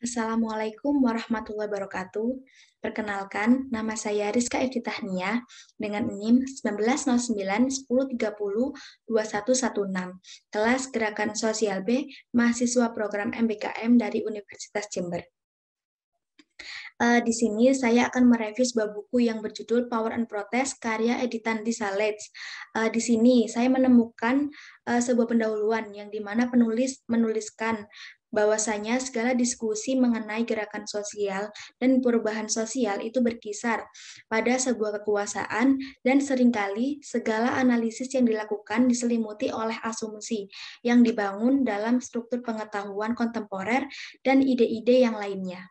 Assalamualaikum warahmatullahi wabarakatuh. Perkenalkan, nama saya Rizka Iftitahnia dengan NIM 1909-1030-2116, kelas Gerakan Sosial B, mahasiswa program MBKM dari Universitas Jember. Uh, di sini saya akan mereview sebuah buku yang berjudul Power and Protest karya editan di Uh, eh, di sini saya menemukan uh, sebuah pendahuluan yang dimana penulis menuliskan bahwasanya segala diskusi mengenai gerakan sosial dan perubahan sosial itu berkisar pada sebuah kekuasaan dan seringkali segala analisis yang dilakukan diselimuti oleh asumsi yang dibangun dalam struktur pengetahuan kontemporer dan ide-ide yang lainnya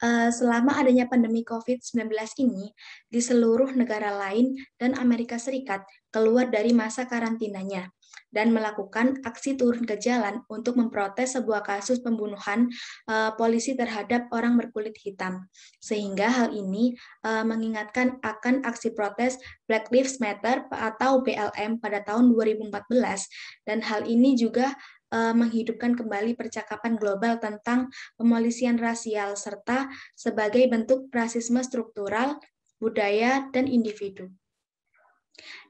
eh, selama adanya pandemi COVID-19 ini di seluruh negara lain dan Amerika Serikat keluar dari masa karantinanya dan melakukan aksi turun ke jalan untuk memprotes sebuah kasus pembunuhan uh, polisi terhadap orang berkulit hitam. Sehingga hal ini uh, mengingatkan akan aksi protes Black Lives Matter atau BLM pada tahun 2014 dan hal ini juga uh, menghidupkan kembali percakapan global tentang pemolisian rasial serta sebagai bentuk rasisme struktural, budaya, dan individu.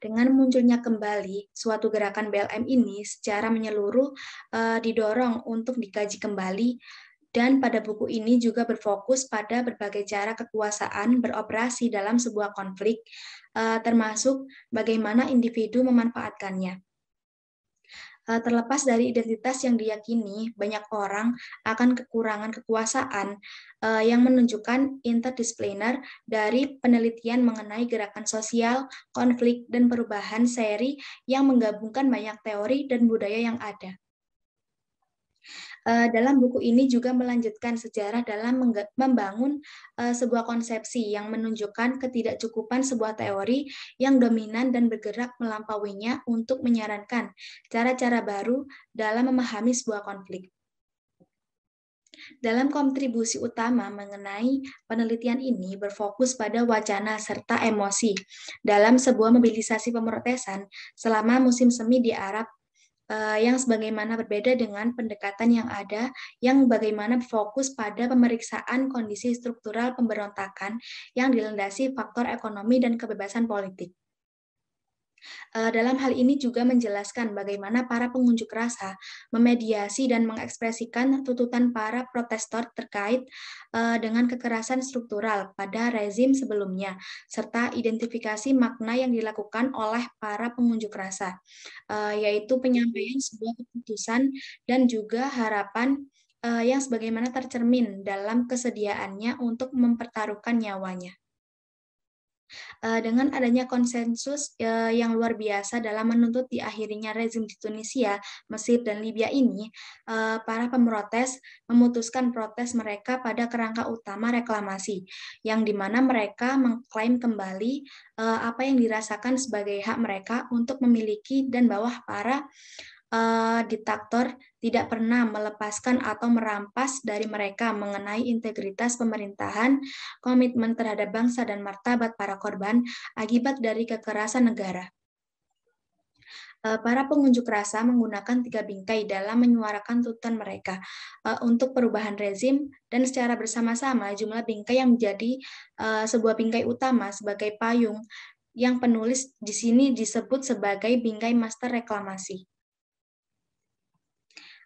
Dengan munculnya kembali suatu gerakan BLM ini secara menyeluruh uh, didorong untuk dikaji kembali dan pada buku ini juga berfokus pada berbagai cara kekuasaan beroperasi dalam sebuah konflik, eh, termasuk bagaimana individu memanfaatkannya. Eh, terlepas dari identitas yang diyakini, banyak orang akan kekurangan kekuasaan eh, yang menunjukkan interdisipliner dari penelitian mengenai gerakan sosial, konflik, dan perubahan seri yang menggabungkan banyak teori dan budaya yang ada. Eh, dalam buku ini juga melanjutkan sejarah dalam membangun eh, sebuah konsepsi yang menunjukkan ketidakcukupan sebuah teori yang dominan dan bergerak melampauinya untuk menyarankan cara-cara baru dalam memahami sebuah konflik. Dalam kontribusi utama mengenai penelitian ini berfokus pada wacana serta emosi dalam sebuah mobilisasi pemrotesan selama musim semi di Arab Eh, yang sebagaimana berbeda dengan pendekatan yang ada yang bagaimana fokus pada pemeriksaan kondisi struktural pemberontakan yang dilandasi faktor ekonomi dan kebebasan politik. Eh, dalam hal ini juga menjelaskan bagaimana para pengunjuk rasa memediasi dan mengekspresikan tuntutan para protestor terkait eh, dengan kekerasan struktural pada rezim sebelumnya, serta identifikasi makna yang dilakukan oleh para pengunjuk rasa, eh, yaitu penyampaian sebuah keputusan dan juga harapan yang sebagaimana tercermin dalam kesediaannya untuk mempertaruhkan nyawanya. Eh, dengan adanya konsensus eh, yang luar biasa dalam menuntut di akhirnya rezim di Tunisia, Mesir, dan Libya ini, eh, para pemrotes memutuskan protes mereka pada kerangka utama reklamasi, yang dimana mereka mengklaim kembali apa yang dirasakan sebagai hak mereka untuk memiliki dan bawah para uh, diktator tidak pernah melepaskan atau merampas dari mereka mengenai integritas pemerintahan, komitmen terhadap bangsa dan martabat para korban akibat dari kekerasan negara eh, para pengunjuk rasa menggunakan tiga bingkai dalam menyuarakan tuntutan mereka eh, untuk perubahan rezim dan secara bersama-sama jumlah bingkai yang menjadi sebuah bingkai utama sebagai payung yang penulis di sini disebut sebagai bingkai master reklamasi.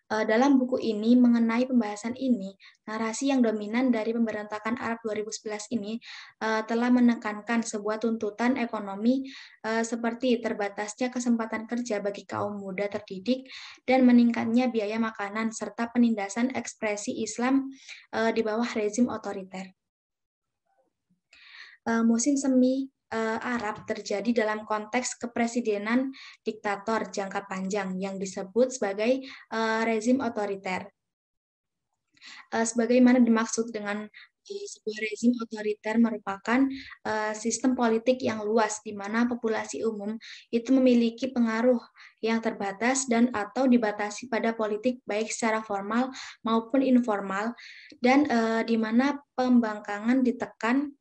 Eh, dalam buku ini mengenai pembahasan ini, narasi yang dominan dari pemberontakan Arab 2011 ini eh, telah menekankan sebuah tuntutan ekonomi eh, seperti terbatasnya kesempatan kerja bagi kaum muda terdidik dan meningkatnya biaya makanan serta penindasan ekspresi Islam di bawah rezim otoriter. Musim semi uh, Arab terjadi dalam konteks kepresidenan diktator jangka panjang yang disebut sebagai uh, rezim otoriter. Uh, sebagaimana dimaksud dengan sebuah rezim otoriter merupakan uh, sistem politik yang luas di mana populasi umum itu memiliki pengaruh yang terbatas dan atau dibatasi pada politik baik secara formal maupun informal dan uh, di mana pembangkangan ditekan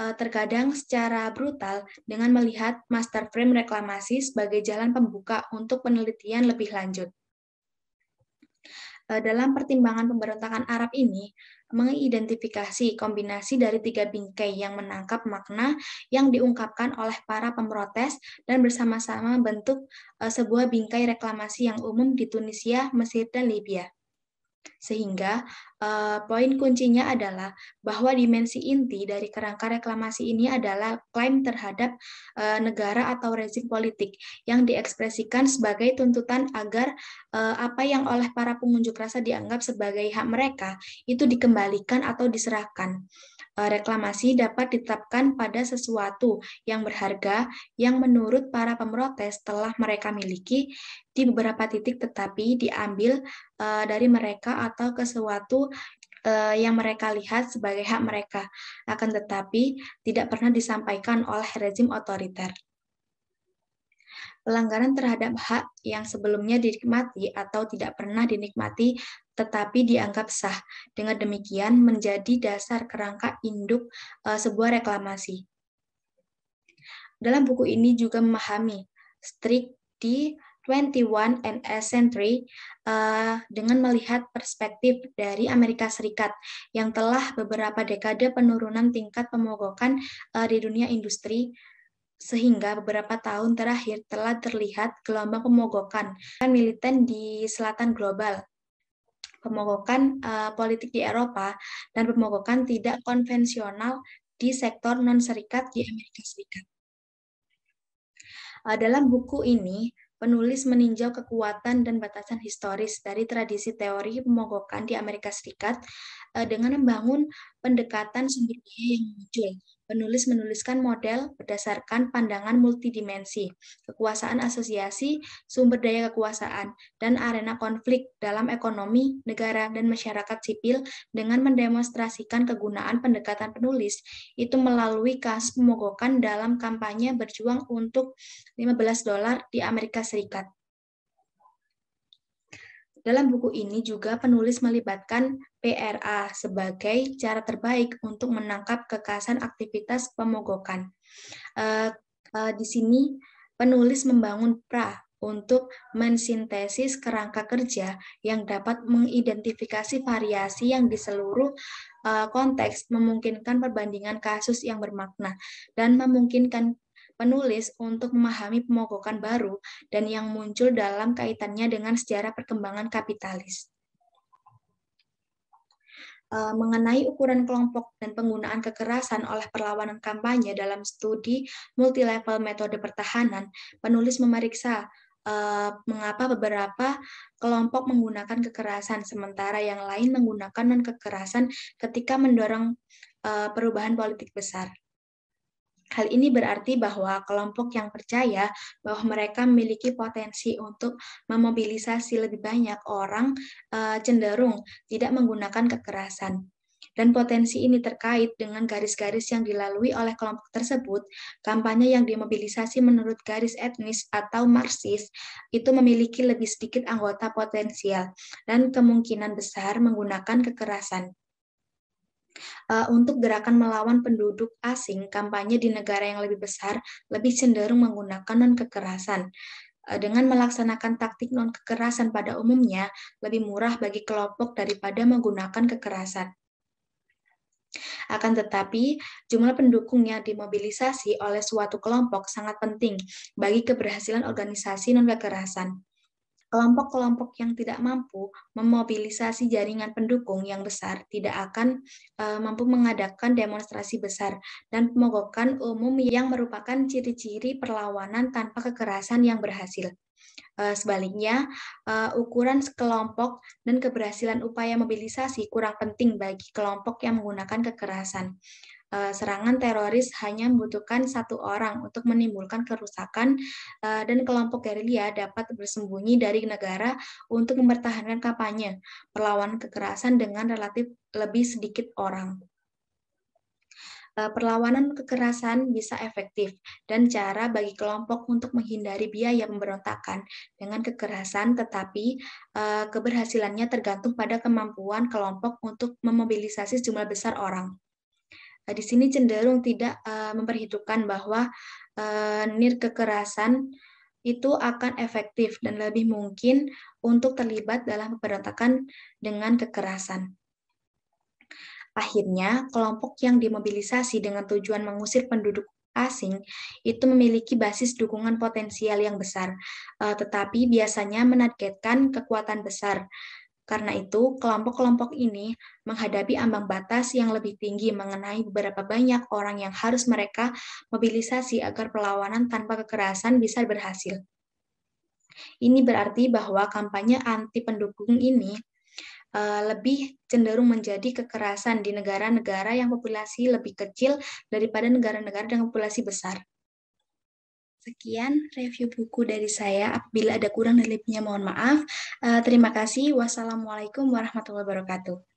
Eh, terkadang secara brutal dengan melihat master frame reklamasi sebagai jalan pembuka untuk penelitian lebih lanjut. Eh, dalam pertimbangan pemberontakan Arab ini, mengidentifikasi kombinasi dari tiga bingkai yang menangkap makna yang diungkapkan oleh para pemrotes dan bersama-sama bentuk eh, sebuah bingkai reklamasi yang umum di Tunisia, Mesir, dan Libya. Sehingga uh, poin kuncinya adalah bahwa dimensi inti dari kerangka reklamasi ini adalah klaim terhadap uh, negara atau rezim politik yang diekspresikan sebagai tuntutan agar uh, apa yang oleh para pengunjuk rasa dianggap sebagai hak mereka itu dikembalikan atau diserahkan reklamasi dapat ditetapkan pada sesuatu yang berharga yang menurut para pemrotes telah mereka miliki di beberapa titik tetapi diambil dari mereka atau ke suatu uh, eh, yang mereka lihat sebagai hak mereka, akan tetapi tidak pernah disampaikan oleh rezim otoriter. Pelanggaran terhadap hak yang sebelumnya dinikmati atau tidak pernah dinikmati tetapi dianggap sah. Dengan demikian menjadi dasar kerangka induk uh, sebuah reklamasi. Dalam buku ini juga memahami strik di 21 and Century uh, dengan melihat perspektif dari Amerika Serikat yang telah beberapa dekade penurunan tingkat pemogokan uh, di dunia industri sehingga beberapa tahun terakhir telah terlihat gelombang pemogokan militan di selatan global pemogokan uh, politik di Eropa dan pemogokan tidak konvensional di sektor non serikat di Amerika Serikat. Uh, dalam buku ini, penulis meninjau kekuatan dan batasan historis dari tradisi teori pemogokan di Amerika Serikat eh, dengan membangun pendekatan sumber daya yang muncul penulis menuliskan model berdasarkan pandangan multidimensi, kekuasaan asosiasi, sumber daya kekuasaan, dan arena konflik dalam ekonomi, negara, dan masyarakat sipil dengan mendemonstrasikan kegunaan pendekatan penulis itu melalui kas pemogokan dalam kampanye berjuang untuk 15 dolar di Amerika Serikat. Dalam buku ini juga penulis melibatkan PRA sebagai cara terbaik untuk menangkap kekasan aktivitas pemogokan. Uh, uh, di sini penulis membangun pra untuk mensintesis kerangka kerja yang dapat mengidentifikasi variasi yang di seluruh uh, konteks memungkinkan perbandingan kasus yang bermakna dan memungkinkan penulis untuk memahami pemogokan baru dan yang muncul dalam kaitannya dengan sejarah perkembangan kapitalis. Eh, mengenai ukuran kelompok dan penggunaan kekerasan oleh perlawanan kampanye dalam studi multilevel metode pertahanan, penulis memeriksa eh, mengapa beberapa kelompok menggunakan kekerasan sementara yang lain menggunakan non kekerasan ketika mendorong eh, perubahan politik besar. Hal ini berarti bahwa kelompok yang percaya bahwa mereka memiliki potensi untuk memobilisasi lebih banyak orang eh, cenderung tidak menggunakan kekerasan. Dan potensi ini terkait dengan garis-garis yang dilalui oleh kelompok tersebut. Kampanye yang dimobilisasi menurut garis etnis atau marxis itu memiliki lebih sedikit anggota potensial dan kemungkinan besar menggunakan kekerasan uh, untuk gerakan melawan penduduk asing, kampanye di negara yang lebih besar lebih cenderung menggunakan non-kekerasan eh, dengan melaksanakan taktik non kekerasan pada umumnya lebih murah bagi kelompok daripada menggunakan kekerasan. Akan tetapi, jumlah pendukung yang dimobilisasi oleh suatu kelompok sangat penting bagi keberhasilan organisasi non kekerasan kelompok-kelompok yang tidak mampu memobilisasi jaringan pendukung yang besar tidak akan uh, mampu mengadakan demonstrasi besar dan pemogokan umum yang merupakan ciri-ciri perlawanan tanpa kekerasan yang berhasil. Eh, sebaliknya, eh, ukuran kelompok dan keberhasilan upaya mobilisasi kurang penting bagi kelompok yang menggunakan kekerasan. Eh, serangan teroris hanya membutuhkan satu orang untuk menimbulkan kerusakan eh, dan kelompok gerilya dapat bersembunyi dari negara untuk mempertahankan kampanye perlawanan kekerasan dengan relatif lebih sedikit orang eh, perlawanan kekerasan bisa efektif dan cara bagi kelompok untuk menghindari biaya pemberontakan dengan kekerasan, tetapi keberhasilannya tergantung pada kemampuan kelompok untuk memobilisasi jumlah besar orang. Eh, di sini cenderung tidak uh, memperhitungkan bahwa uh, nir kekerasan itu akan efektif dan lebih mungkin untuk terlibat dalam pemberontakan dengan kekerasan. Akhirnya, kelompok yang dimobilisasi dengan tujuan mengusir penduduk asing itu memiliki basis dukungan potensial yang besar, tetapi biasanya menargetkan kekuatan besar karena itu, kelompok-kelompok ini menghadapi ambang batas yang lebih tinggi mengenai beberapa banyak orang yang harus mereka mobilisasi agar perlawanan tanpa kekerasan bisa berhasil. Ini berarti bahwa kampanye anti pendukung ini eh, lebih cenderung menjadi kekerasan di negara-negara yang populasi lebih kecil daripada negara-negara dengan populasi besar. Sekian review buku dari saya. Apabila ada kurang dan lebihnya mohon maaf. Uh, terima kasih. Wassalamualaikum warahmatullahi wabarakatuh.